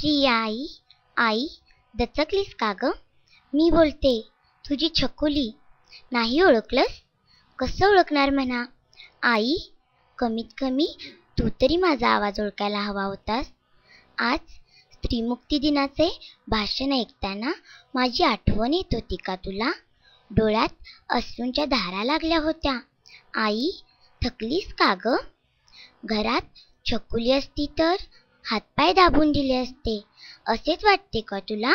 प्रिया आई आई दचकलीस का ग मी बोलते तुझी छकुली नाही ओळखलंस कसं ओळखणार म्हणा आई कमीत कमी तू तरी माझा आवाज ओळखायला हवा होतास आज स्त्रीमुक्ती दिनाचे भाषण ऐकताना माझी आठवण येत होती का तुला डोळ्यात अश्रूंच्या धारा लागल्या होत्या आई थकलीस का ग घरात छकुली असती तर हातपाय दाबून दिले असते असेच वाटते का तुला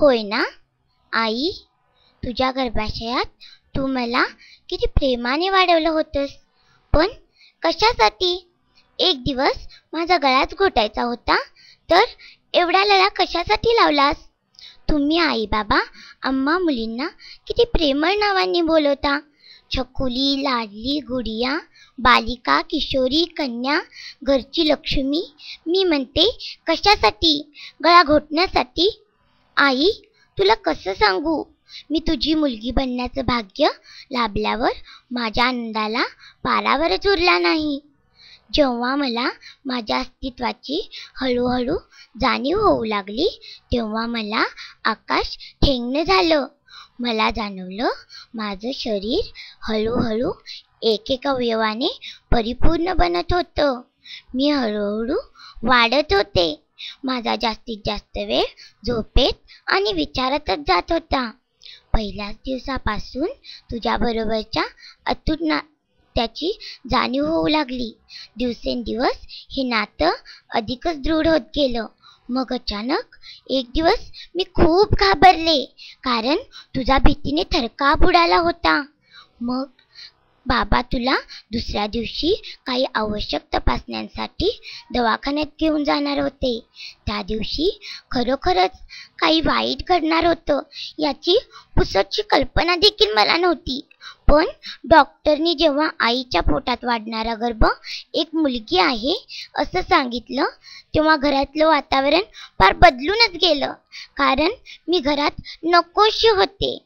होय ना आई तुझ्या गर्भाशयात तू मला किती प्रेमाने वाढवलं होतंस पण कशासाठी एक दिवस माझा गळाच घोटायचा होता तर एवढा लढा कशासाठी लावलास तुम्ही आई बाबा अम्मा मुलींना किती प्रेमळ नावांनी बोलवता छकुली लाडली गुडिया बालिका किशोरी कन्या घरची लक्ष्मी मी म्हणते कशासाठी गळा घोटण्यासाठी आई तुला कसं सांगू मी तुझी मुलगी बनण्याचं भाग्य लाभल्यावर माझ्या आनंदाला पारावरच उरला नाही जेव्हा मला माझ्या अस्तित्वाची हळूहळू जाणीव होऊ लागली तेव्हा मला आकाश ठेंगणं झालं मला जाणवलं माझं शरीर हळूहळू एकेक अवयवाने परिपूर्ण बनत होतं मी हळूहळू वाढत होते माझा जास्तीत जास्त वेळ झोपेत आणि विचारातच जात होता पहिल्याच दिवसापासून तुझ्याबरोबरच्या अतूट ना त्याची जाणीव होऊ लागली दिवसेंदिवस हे नातं अधिकच दृढ होत गेलं मग अचानक एक दिवस मी खूप घाबरले कारण तुझा भीतीने थरकाप उडाला होता मग बाबा तुला दुसऱ्या दिवशी काही आवश्यक तपासण्यांसाठी दवाखान्यात घेऊन जाणार होते त्या दिवशी खरोखरच काही वाईट घडणार होतं याची पुसटची कल्पना देखील मला नव्हती पण डॉक्टरनी जेव्हा आईच्या पोटात वाढणारा गर्भ एक मुलगी आहे असं सांगितलं तेव्हा घरातलं वातावरण फार बदलूनच गेलं कारण मी घरात नकोशी होते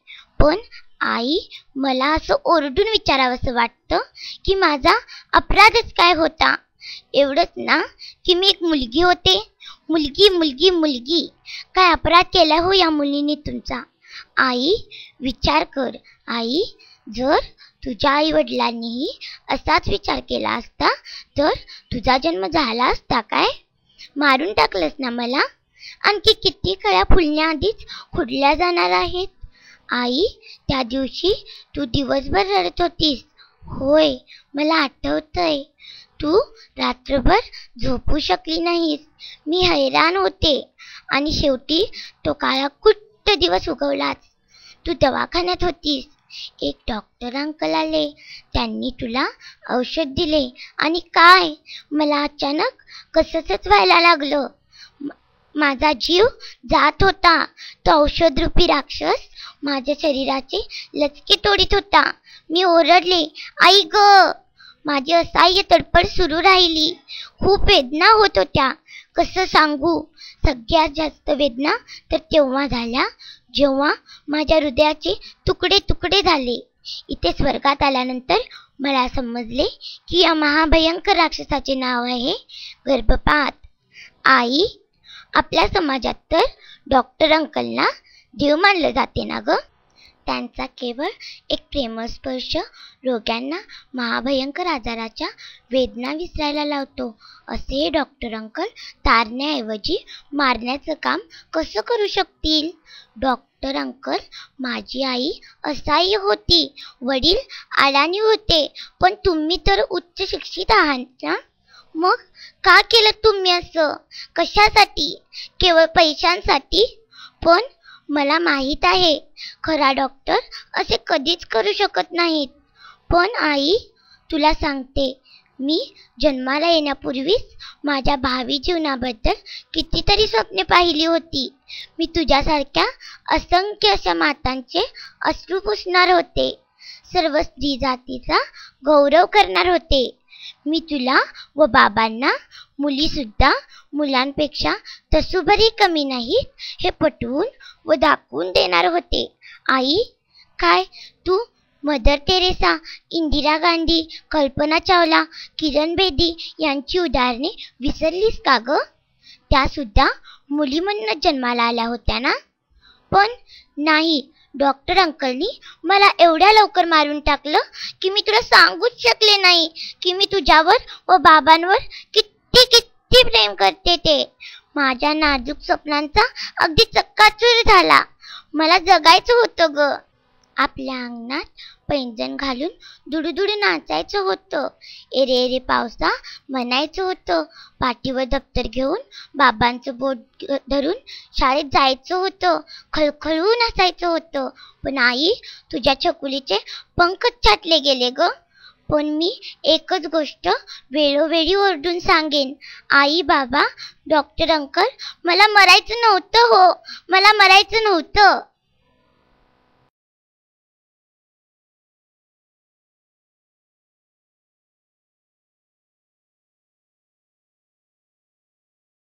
पण आई मला असं ओरडून विचारावंसं वाटतं की माझा अपराधच काय होता एवढंच ना की मी एक मुलगी होते मुलगी मुलगी मुलगी काय अपराध केला हो या मुलीने तुमचा आई विचार कर आई जर तुझ्या आईवडिलांनीही असाच विचार केला असता तर तुझा जन्म झाला असता काय मारून टाकलंस ना मला आणखी किती कळ्या फुलण्याआधीच खुडल्या जाणार आहेत आई त्या दिवशी तू दिवसभर रडत होतीस होय मला आठवतंय तू रात्रभर झोपू शकली नाहीस मी हैराण होते आणि शेवटी तो काळा कुट्ट दिवस उगवलाच तू दवाखान्यात होतीस एक डॉक्टर अंकल आले त्यांनी तुला औषध दिले आणि काय मला अचानक कसंच व्हायला लागलं माझा जीव जात होता तो औषधरूपी राक्षस माझ्या शरीराचे लचके तोडीत होता मी ओरडले आई ग माझी असह्य तडपड सुरू राहिली खूप वेदना होत होत्या कसं सांगू सगळ्यात जास्त वेदना तर तेव्हा झाल्या जेव्हा माझ्या हृदयाचे तुकडे तुकडे झाले इथे स्वर्गात आल्यानंतर मला समजले की या महाभयंकर राक्षसाचे नाव आहे गर्भपात आई आपल्या समाजात तर डॉक्टर अंकलना देव मानलं जाते ना ग त्यांचा केवळ एक प्रेमस्पर्श रोग्यांना महाभयंकर आजाराच्या वेदना विसरायला लावतो असे डॉक्टर अंकल तारण्याऐवजी मारण्याचं काम कसं करू शकतील डॉक्टर अंकल माझी आई असाही होती वडील अडाणी होते पण तुम्ही तर उच्च शिक्षित आहात ना मग का केलं तुम्ही असं कशासाठी केवळ पैशांसाठी पण मला माहीत आहे खरा डॉक्टर असे कधीच करू शकत नाहीत पण आई तुला सांगते मी जन्माला येण्यापूर्वीच माझ्या भावी जीवनाबद्दल कितीतरी स्वप्ने पाहिली होती मी तुझ्यासारख्या असंख्य अशा मातांचे अश्रू पुसणार होते सर्व स्त्री जातीचा गौरव करणार होते मी तुला व बाबांना मुलीसुद्धा मुलांपेक्षा तसुभरी कमी नाही हे पटवून व दाखवून देणार होते आई काय तू मदर तेरेसा इंदिरा गांधी कल्पना चावला किरण बेदी यांची उदाहरणे विसरलीस का गं त्यासुद्धा मुली म्हणून जन्माला आल्या होत्या ना पण नाही डॉक्टर अंकलनी मला एवढ्या लवकर मारून टाकलं की मी तुला सांगूच शकले नाही की मी तुझ्यावर व बाबांवर किती किती प्रेम करते ते माझ्या नाजूक स्वप्नांचा अगदी चक्काचूर झाला मला जगायचं होतं ग आपल्या अंगणात पैंजण घालून दुडूदुडू नाचायचं होतं एरे एरे पावसा म्हणायचं होतं पाठीवर दप्तर घेऊन बाबांचं बोट धरून शाळेत जायचं होतं खळखळून हसायचं होतं पण आई तुझ्या छकुलीचे पंखच छाटले गेले ग पण मी एकच गोष्ट वेळोवेळी ओरडून सांगेन आई बाबा डॉक्टर अंकल मला मरायचं नव्हतं हो मला मरायचं नव्हतं